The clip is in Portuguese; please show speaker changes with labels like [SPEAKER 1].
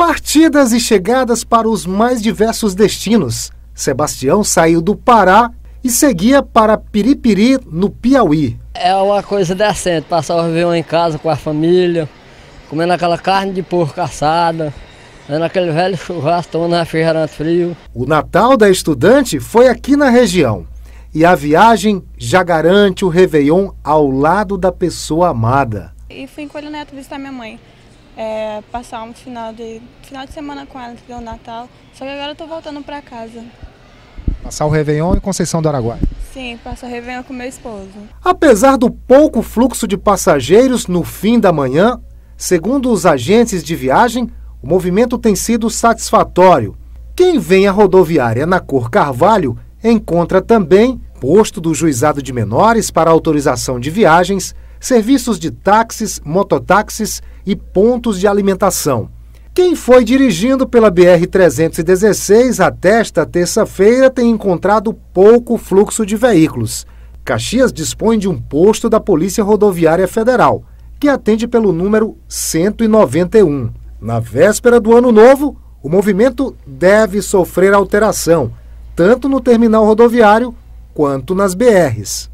[SPEAKER 1] Partidas e chegadas para os mais diversos destinos. Sebastião saiu do Pará e seguia para Piripiri, no Piauí.
[SPEAKER 2] É uma coisa decente, passar o Réveillon em casa com a família, comendo aquela carne de porco assada, vendo aquele velho churrasco, tomando
[SPEAKER 1] refrigerante frio. O Natal da estudante foi aqui na região. E a viagem já garante o Réveillon ao lado da pessoa amada.
[SPEAKER 3] E fui com o neto visitar minha mãe é, passar um final de, final de semana com ela, entendeu? Natal. Só que agora eu tô voltando para casa.
[SPEAKER 1] Passar o Réveillon em Conceição do Araguaia.
[SPEAKER 3] Sim, passo o Réveillon com meu esposo.
[SPEAKER 1] Apesar do pouco fluxo de passageiros no fim da manhã, segundo os agentes de viagem, o movimento tem sido satisfatório. Quem vem à rodoviária na cor Carvalho encontra também posto do Juizado de Menores para autorização de viagens, serviços de táxis, mototáxis e pontos de alimentação. Quem foi dirigindo pela BR-316 até esta terça-feira tem encontrado pouco fluxo de veículos. Caxias dispõe de um posto da Polícia Rodoviária Federal, que atende pelo número 191. Na véspera do ano novo, o movimento deve sofrer alteração, tanto no terminal rodoviário quanto nas BRs.